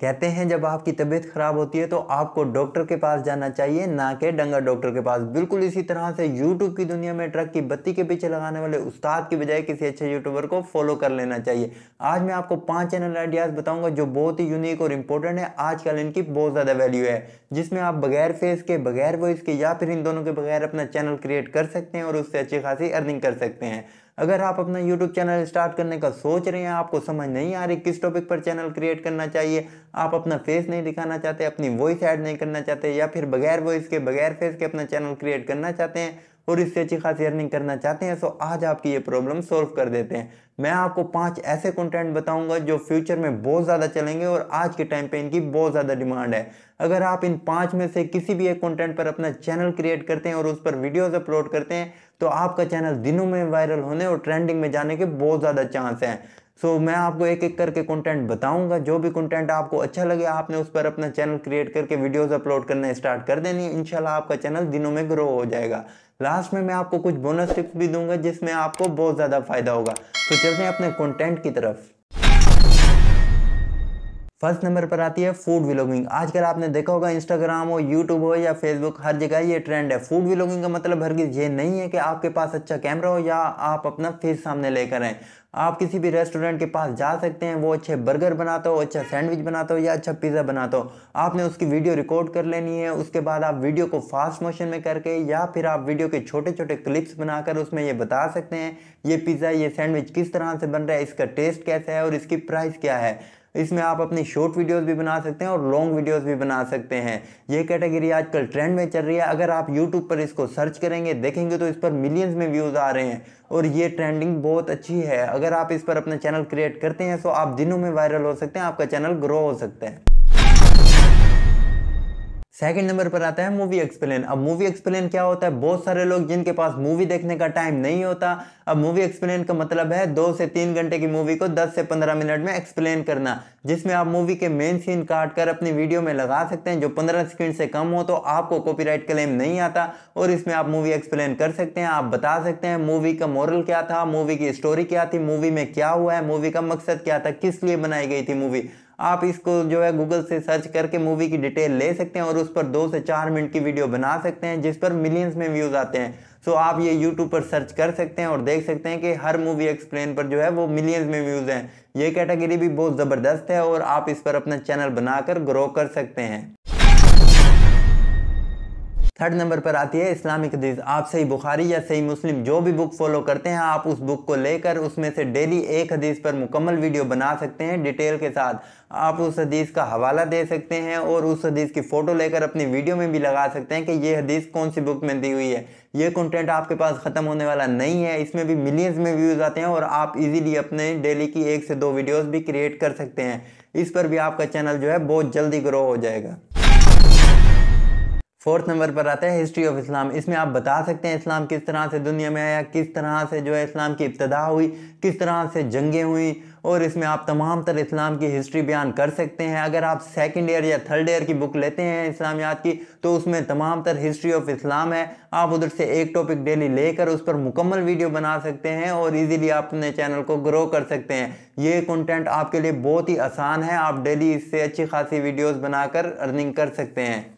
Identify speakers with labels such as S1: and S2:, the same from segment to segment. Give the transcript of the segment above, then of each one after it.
S1: कहते हैं जब आपकी तबीयत खराब होती है तो आपको डॉक्टर के पास जाना चाहिए ना कि डंगा डॉक्टर के पास बिल्कुल इसी तरह से यूट्यूब की दुनिया में ट्रक की बत्ती के पीछे लगाने वाले उस्ताद की बजाय किसी अच्छे यूट्यूबर को फॉलो कर लेना चाहिए आज मैं आपको पांच चैनल आइडियाज़ बताऊंगा जो बहुत ही यूनिक और इंपॉर्टेंट है आजकल इनकी बहुत ज़्यादा वैल्यू है जिसमें आप बगैर फेस के बगैर वॉइस के या फिर इन दोनों के बगैर अपना चैनल क्रिएट कर सकते हैं और उससे अच्छी खासी अर्निंग कर सकते हैं अगर आप अपना यूट्यूब चैनल स्टार्ट करने का सोच रहे हैं आपको समझ नहीं आ रही किस टॉपिक पर चैनल क्रिएट करना चाहिए आप अपना फेस नहीं दिखाना चाहते अपनी वॉइस ऐड नहीं करना चाहते या फिर बगैर वॉइस के बगैर फेस के अपना चैनल क्रिएट करना चाहते हैं और इससे अच्छी खासी अर्निंग करना चाहते हैं सो आज आपकी ये प्रॉब्लम सॉल्व कर देते हैं मैं आपको पांच ऐसे कंटेंट बताऊंगा जो फ्यूचर में बहुत ज़्यादा चलेंगे और आज के टाइम पे इनकी बहुत ज़्यादा डिमांड है अगर आप इन पांच में से किसी भी एक कंटेंट पर अपना चैनल क्रिएट करते हैं और उस पर वीडियोस अपलोड करते हैं तो आपका चैनल दिनों में वायरल होने और ट्रेंडिंग में जाने के बहुत ज़्यादा चांस हैं सो so, मैं आपको एक एक करके कंटेंट बताऊंगा जो भी कंटेंट आपको अच्छा लगे आपने उस पर अपना चैनल क्रिएट करके वीडियोस अपलोड करना स्टार्ट कर देनी इंशाल्लाह आपका चैनल दिनों में ग्रो हो जाएगा लास्ट में मैं आपको कुछ बोनस टिप्स भी दूंगा जिसमें आपको बहुत ज़्यादा फायदा होगा तो so, चलते हैं अपने कॉन्टेंट की तरफ फर्स्ट नंबर पर आती है फूड व्लॉगिंग आजकल आपने देखा होगा इंस्टाग्राम हो यूट्यूब हो या फेसबुक हर जगह ये ट्रेंड है फूड व्लॉगिंग का मतलब हर ये नहीं है कि आपके पास अच्छा कैमरा हो या आप अपना फेस सामने लेकर आए आप किसी भी रेस्टोरेंट के पास जा सकते हैं वो अच्छे बर्गर बनाता हो अच्छा सैंडविच बनाता हो या अच्छा पिज़्ज़ा बनाता हो आपने उसकी वीडियो रिकॉर्ड कर लेनी है उसके बाद आप वीडियो को फास्ट मोशन में करके या फिर आप वीडियो के छोटे छोटे क्लिप्स बनाकर उसमें ये बता सकते हैं ये पिज़्ज़ा ये सैंडविच किस तरह से बन रहा है इसका टेस्ट कैसा है और इसकी प्राइस क्या है इसमें आप अपनी शॉर्ट वीडियोस भी बना सकते हैं और लॉन्ग वीडियोस भी बना सकते हैं ये कैटेगरी आजकल ट्रेंड में चल रही है अगर आप यूट्यूब पर इसको सर्च करेंगे देखेंगे तो इस पर मिलियंस में व्यूज़ आ रहे हैं और ये ट्रेंडिंग बहुत अच्छी है अगर आप इस पर अपना चैनल क्रिएट करते हैं तो आप दिनों में वायरल हो सकते हैं आपका चैनल ग्रो हो सकता है सेकेंड नंबर पर आता है मूवी एक्सप्लेन अब मूवी एक्सप्लेन क्या होता है बहुत सारे लोग जिनके पास मूवी देखने का टाइम नहीं होता अब मूवी एक्सप्लेन का मतलब है दो से तीन घंटे की मूवी को दस से पंद्रह मिनट में एक्सप्लेन करना जिसमें आप मूवी के मेन सीन काट कर अपनी वीडियो में लगा सकते हैं जो पंद्रह सेकेंड से कम हो तो आपको कॉपीराइट क्लेम नहीं आता और इसमें आप मूवी एक्सप्लेन कर सकते हैं आप बता सकते हैं मूवी का मॉरल क्या था मूवी की स्टोरी क्या थी मूवी में क्या हुआ है मूवी का मकसद क्या था किस लिए बनाई गई थी मूवी आप इसको जो है गूगल से सर्च करके मूवी की डिटेल ले सकते हैं और उस पर दो से चार मिनट की वीडियो बना सकते हैं जिस पर मिलियंस में व्यूज़ आते हैं सो आप ये यूट्यूब पर सर्च कर सकते हैं और देख सकते हैं कि हर मूवी एक्सप्लेन पर जो है वो मिलियंस में व्यूज़ हैं ये कैटेगरी भी बहुत ज़बरदस्त है और आप इस पर अपना चैनल बनाकर ग्रो कर सकते हैं थर्ड नंबर पर आती है इस्लामिक हदीस आप सही बुखारी या सही मुस्लिम जो भी बुक फॉलो करते हैं आप उस बुक को लेकर उसमें से डेली एक हदीस पर मुकम्मल वीडियो बना सकते हैं डिटेल के साथ आप उस हदीस का हवाला दे सकते हैं और उस हदीस की फ़ोटो लेकर अपनी वीडियो में भी लगा सकते हैं कि ये हदीस कौन सी बुक में दी हुई है ये कंटेंट आपके पास ख़त्म होने वाला नहीं है इसमें भी मिलियंस में व्यूज़ आते हैं और आप इजीली अपने डेली की एक से दो वीडियोस भी क्रिएट कर सकते हैं इस पर भी आपका चैनल जो है बहुत जल्दी ग्रो हो जाएगा फोर्थ नंबर पर आता है हिस्ट्री ऑफ इस्लाम इसमें आप बता सकते हैं इस्लाम किस तरह से दुनिया में आया किस तरह से जो है इस्लाम की इब्तदा हुई किस तरह से जंगें हुई और इसमें आप तमाम तर इस्लाम की हिस्ट्री बयान कर सकते हैं अगर आप सेकंड ईयर या थर्ड ईयर की बुक लेते हैं इस्लामियात की तो उसमें तमाम तर हिस्ट्री ऑफ इस्लाम है आप उधर से एक टॉपिक डेली लेकर उस पर मुकम्मल वीडियो बना सकते हैं और इजीली आप अपने चैनल को ग्रो कर सकते हैं ये कंटेंट आपके लिए बहुत ही आसान है आप डेली इससे अच्छी खासी वीडियोज़ बनाकर अर्निंग कर सकते हैं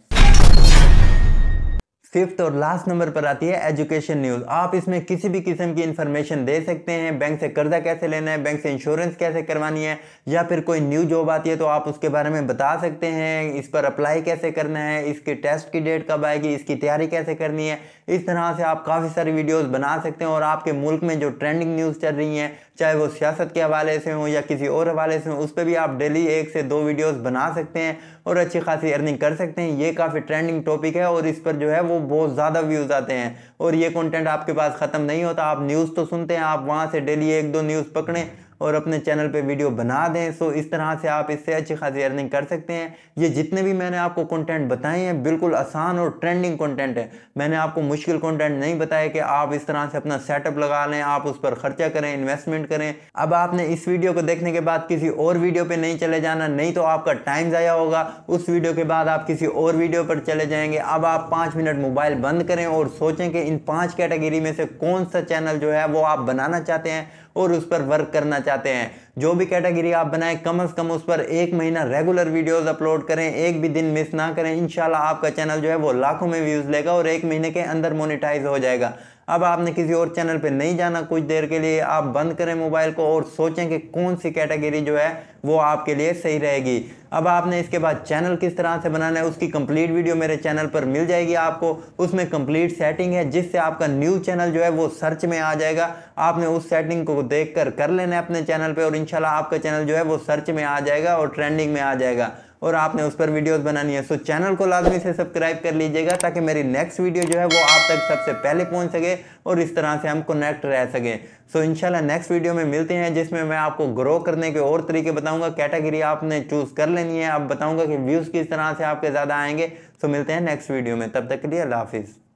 S1: फिफ्थ और लास्ट नंबर पर आती है एजुकेशन न्यूज़ आप इसमें किसी भी किस्म की इन्फॉर्मेशन दे सकते हैं बैंक से कर्जा कैसे लेना है बैंक से इंश्योरेंस कैसे करवानी है या फिर कोई न्यू जॉब आती है तो आप उसके बारे में बता सकते हैं इस पर अप्लाई कैसे करना है इसके टेस्ट की डेट कब आएगी इसकी तैयारी कैसे करनी है इस तरह से आप काफ़ी सारी वीडियोज़ बना सकते हैं और आपके मुल्क में जो ट्रेंडिंग न्यूज़ चल रही हैं चाहे वो सियासत के हवाले से हों या किसी और हवाले से हों उस पर भी आप डेली एक से दो वीडियोज़ बना सकते हैं और अच्छी खासी अर्निंग कर सकते हैं ये काफ़ी ट्रेंडिंग टॉपिक है और इस पर जो है वो बहुत ज़्यादा व्यूज़ आते हैं और ये कंटेंट आपके पास ख़त्म नहीं होता आप न्यूज़ तो सुनते हैं आप वहाँ से डेली एक दो न्यूज़ पकड़ें और अपने चैनल पे वीडियो बना दें सो इस तरह से आप इससे अच्छी खासी अर्निंग कर सकते हैं ये जितने भी मैंने आपको कंटेंट बताए हैं बिल्कुल आसान और ट्रेंडिंग कंटेंट है मैंने आपको मुश्किल कंटेंट नहीं बताया कि आप इस तरह से अपना सेटअप लगा लें आप उस पर खर्चा करें इन्वेस्टमेंट करें अब आपने इस वीडियो को देखने के बाद किसी और वीडियो पर नहीं चले जाना नहीं तो आपका टाइम ज़ाया होगा उस वीडियो के बाद आप किसी और वीडियो पर चले जाएंगे अब आप पाँच मिनट मोबाइल बंद करें और सोचें कि इन पाँच कैटेगरी में से कौन सा चैनल जो है वो आप बनाना चाहते हैं और उस पर वर्क करना चाहते चाहते हैं जो भी कैटेगरी आप बनाएं कम से कम उस पर एक महीना रेगुलर वीडियोस अपलोड करें एक भी दिन मिस ना करें इंशाल्लाह आपका चैनल जो है वो लाखों में व्यूज़ लेगा और एक महीने के अंदर मोनिटाइज हो जाएगा अब आपने किसी और चैनल पे नहीं जाना कुछ देर के लिए आप बंद करें मोबाइल को और सोचें कि कौन सी कैटेगरी जो है वो आपके लिए सही रहेगी अब आपने इसके बाद चैनल किस तरह से बनाना है उसकी कंप्लीट वीडियो मेरे चैनल पर मिल जाएगी आपको उसमें कंप्लीट सेटिंग है जिससे आपका न्यू चैनल जो है वो सर्च में आ जाएगा आपने उस सेटिंग को देख कर, कर लेना है अपने चैनल पर और इनशाला आपका चैनल जो है वो सर्च में आ जाएगा और ट्रेंडिंग में आ जाएगा और आपने उस पर वीडियोस बनानी है सो तो चैनल को लाजमी से सब्सक्राइब कर लीजिएगा ताकि मेरी नेक्स्ट वीडियो जो है वो आप तक सबसे पहले पहुंच सके और इस तरह से हम कनेक्ट रह सकें सो so, इंशाल्लाह नेक्स्ट वीडियो में मिलते हैं जिसमें मैं आपको ग्रो करने के और तरीके बताऊंगा कैटेगरी आपने चूज़ कर लेनी है आप बताऊँगा कि व्यूज़ किस तरह से आपके ज़्यादा आएंगे सो मिलते हैं नेक्स्ट वीडियो में तब तक के लिए अल्लाह हाफिज़